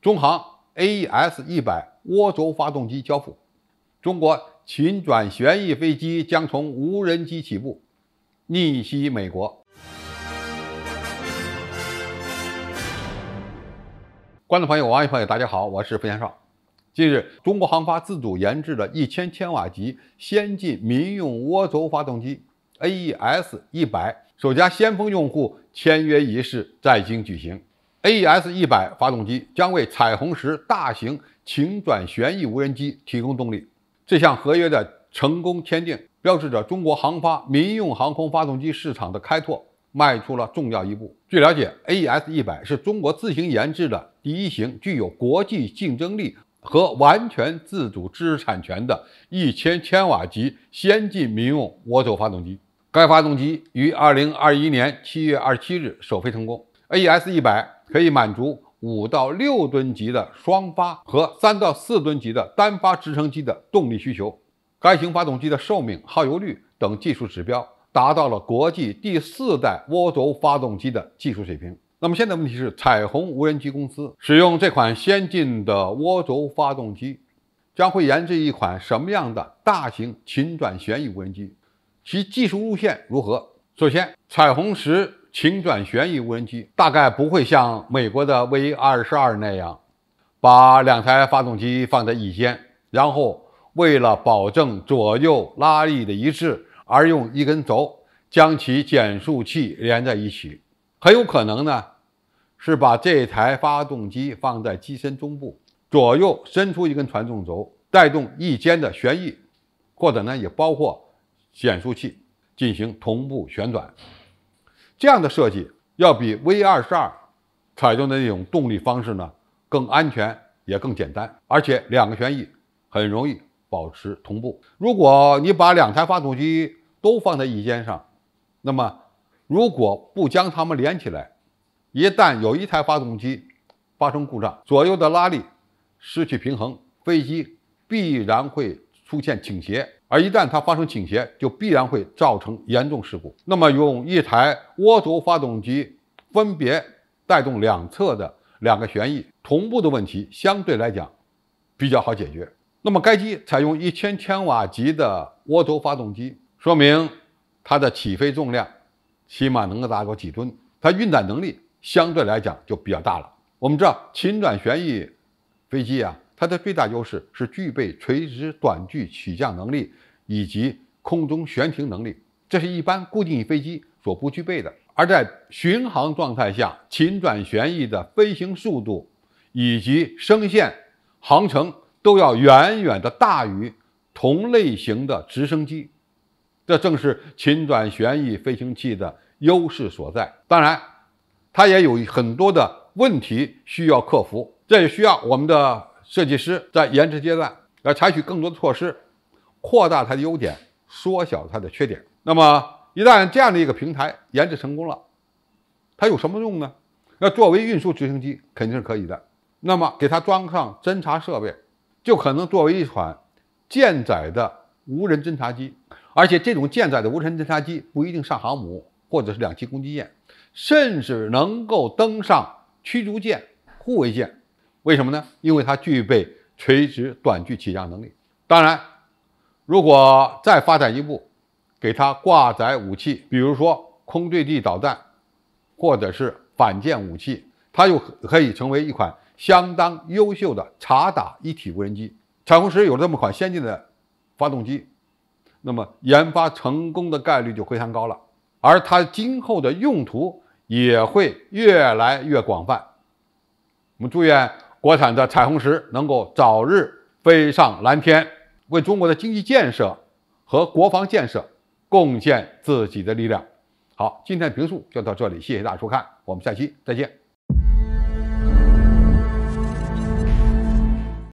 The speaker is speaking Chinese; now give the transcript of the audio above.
中航 AES 一百涡轴发动机交付，中国勤转旋翼飞机将从无人机起步，逆袭美国。观众朋友，网友朋友，大家好，我是付天少。近日，中国航发自主研制的一千千瓦级先进民用涡轴发动机 AES 一百，首家先锋用户签约仪式在京举行。A S 一百发动机将为彩虹十大型倾转旋翼无人机提供动力。这项合约的成功签订，标志着中国航发民用航空发动机市场的开拓迈出了重要一步。据了解，A S 一百是中国自行研制的第一型具有国际竞争力和完全自主知识产权的一千千瓦级先进民用涡轴发动机。该发动机于二零二一年七月二十七日首飞成功。A S 一百。可以满足五到六吨级的双发和三到四吨级的单发直升机的动力需求。该型发动机的寿命、耗油率等技术指标达到了国际第四代涡轴发动机的技术水平。那么现在问题是，彩虹无人机公司使用这款先进的涡轴发动机，将会研制一款什么样的大型倾转旋翼无人机？其技术路线如何？首先，彩虹十。倾转旋翼无人机大概不会像美国的 V-22 那样，把两台发动机放在翼间，然后为了保证左右拉力的一致，而用一根轴将其减速器连在一起。很有可能呢，是把这台发动机放在机身中部，左右伸出一根传动轴，带动翼间的旋翼，或者呢也包括减速器进行同步旋转。这样的设计要比 V 二十二采用的那种动力方式呢更安全，也更简单，而且两个旋翼很容易保持同步。如果你把两台发动机都放在翼尖上，那么如果不将它们连起来，一旦有一台发动机发生故障，左右的拉力失去平衡，飞机必然会出现倾斜。而一旦它发生倾斜，就必然会造成严重事故。那么，用一台涡轴发动机分别带动两侧的两个旋翼，同步的问题相对来讲比较好解决。那么，该机采用一千千瓦级的涡轴发动机，说明它的起飞重量起码能够达到几吨，它运载能力相对来讲就比较大了。我们知道，轻转旋翼飞机啊。它的最大优势是具备垂直短距起降能力以及空中悬停能力，这是一般固定翼飞机所不具备的。而在巡航状态下，勤转旋翼的飞行速度以及升限、航程都要远远的大于同类型的直升机，这正是勤转旋翼飞行器的优势所在。当然，它也有很多的问题需要克服，这也需要我们的。设计师在研制阶段要采取更多的措施，扩大它的优点，缩小它的缺点。那么，一旦这样的一个平台研制成功了，它有什么用呢？那作为运输直升机肯定是可以的。那么，给它装上侦察设备，就可能作为一款舰载的无人侦察机。而且，这种舰载的无人侦察机不一定上航母或者是两栖攻击舰，甚至能够登上驱逐舰、护卫舰。为什么呢？因为它具备垂直短距起降能力。当然，如果再发展一步，给它挂载武器，比如说空对地导弹，或者是反舰武器，它就可以成为一款相当优秀的察打一体无人机。彩虹十有了这么款先进的发动机，那么研发成功的概率就非常高了，而它今后的用途也会越来越广泛。我们祝愿。国产的彩虹石能够早日飞上蓝天，为中国的经济建设和国防建设贡献自己的力量。好，今天的评述就到这里，谢谢大家收看，我们下期再见。